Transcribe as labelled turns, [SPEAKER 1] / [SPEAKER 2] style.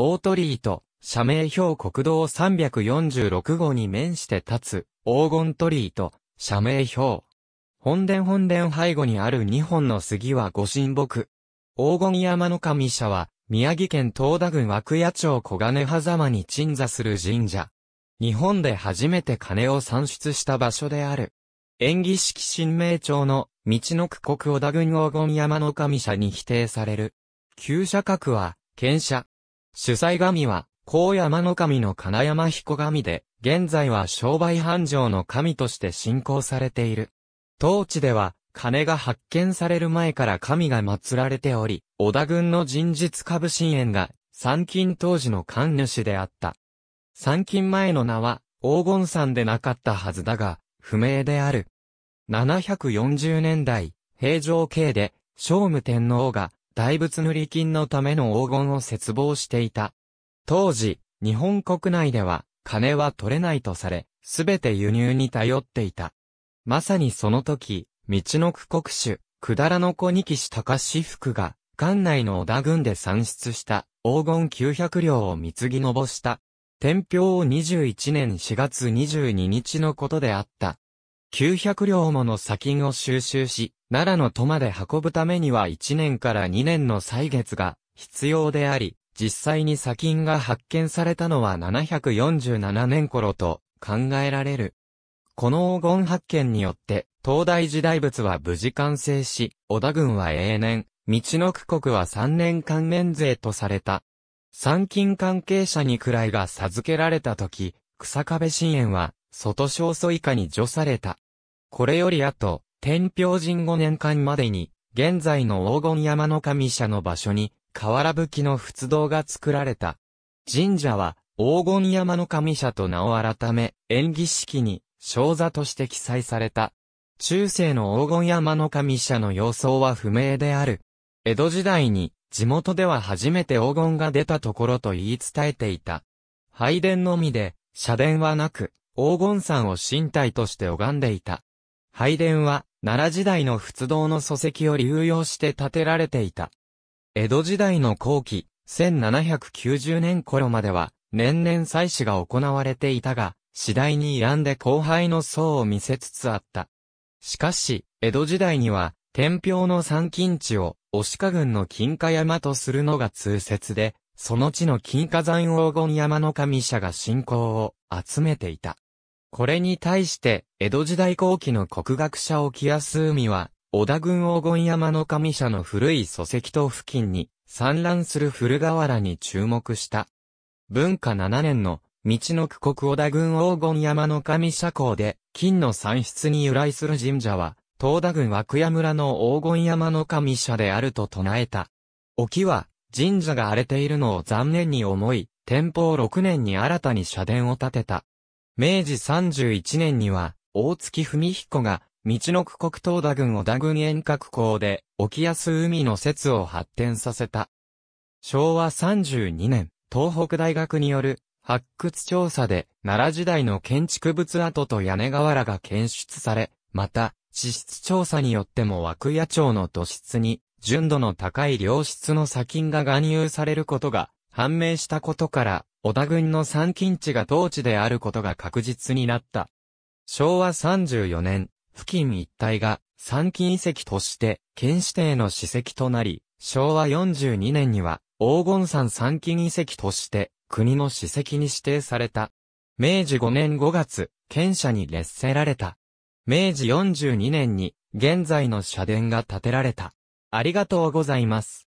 [SPEAKER 1] 大鳥居と、社名標国道346号に面して立つ、黄金鳥居と、社名標。本殿本殿背後にある2本の杉は御神木。黄金山の神社は、宮城県東田郡枠谷町小金狭間に鎮座する神社。日本で初めて金を産出した場所である。演技式神明町の道の区国小田郡黄金山の神社に否定される。旧社格は、県社、主催神は、高山の神の金山彦神で、現在は商売繁盛の神として信仰されている。当地では、金が発見される前から神が祀られており、織田軍の人実株神園が、参勤当時の神主であった。参勤前の名は、黄金山でなかったはずだが、不明である。740年代、平城系で、聖武天皇が、大仏塗金のための黄金を切望していた。当時、日本国内では、金は取れないとされ、すべて輸入に頼っていた。まさにその時、道の区国主、くだらの小二岸隆志福が、館内の織田軍で産出した黄金900両を貢ぎのぼした。天平を21年4月22日のことであった。900両もの砂金を収集し、奈良の都まで運ぶためには1年から2年の歳月が必要であり、実際に砂金が発見されたのは747年頃と考えられる。この黄金発見によって、東大時代物は無事完成し、織田軍は永年、道の区国は3年間免税とされた。参勤関係者に位が授けられた時、草壁深淵は、外小祖以下に除された。これより後、天平神五年間までに、現在の黄金山の神社の場所に、河原吹きの仏堂が作られた。神社は、黄金山の神社と名を改め、演技式に、小座として記載された。中世の黄金山の神社の様相は不明である。江戸時代に、地元では初めて黄金が出たところと言い伝えていた。拝殿のみで、社殿はなく、黄金山を身体として拝んでいた。拝殿は、奈良時代の仏道の礎石を流用して建てられていた。江戸時代の後期、1790年頃までは、年々祭祀が行われていたが、次第に病んで後輩の層を見せつつあった。しかし、江戸時代には、天平の山金地を、押鹿郡の金華山とするのが通説で、その地の金華山黄金山の神社が信仰を集めていた。これに対して、江戸時代後期の国学者沖安海は、織田軍黄金山の神社の古い礎石塔付近に、散乱する古河原に注目した。文化7年の、道の区国織田軍黄金山の神社港で、金の産出に由来する神社は、東田郡枠屋村の黄金山の神社であると唱えた。沖は、神社が荒れているのを残念に思い、天保6年に新たに社殿を建てた。明治31年には、大月文彦が、道の区国東田郡小田郡遠隔港で、沖安海の説を発展させた。昭和32年、東北大学による発掘調査で、奈良時代の建築物跡と屋根瓦が検出され、また、地質調査によっても涌谷町の土質に、純度の高い良質の砂金が含有されることが判明したことから、織田軍の三近地が当地であることが確実になった。昭和34年、付近一帯が三近遺跡として県指定の史跡となり、昭和42年には黄金山三近遺跡として国の史跡に指定された。明治5年5月、県舎に列せられた。明治42年に現在の社殿が建てられた。ありがとうございます。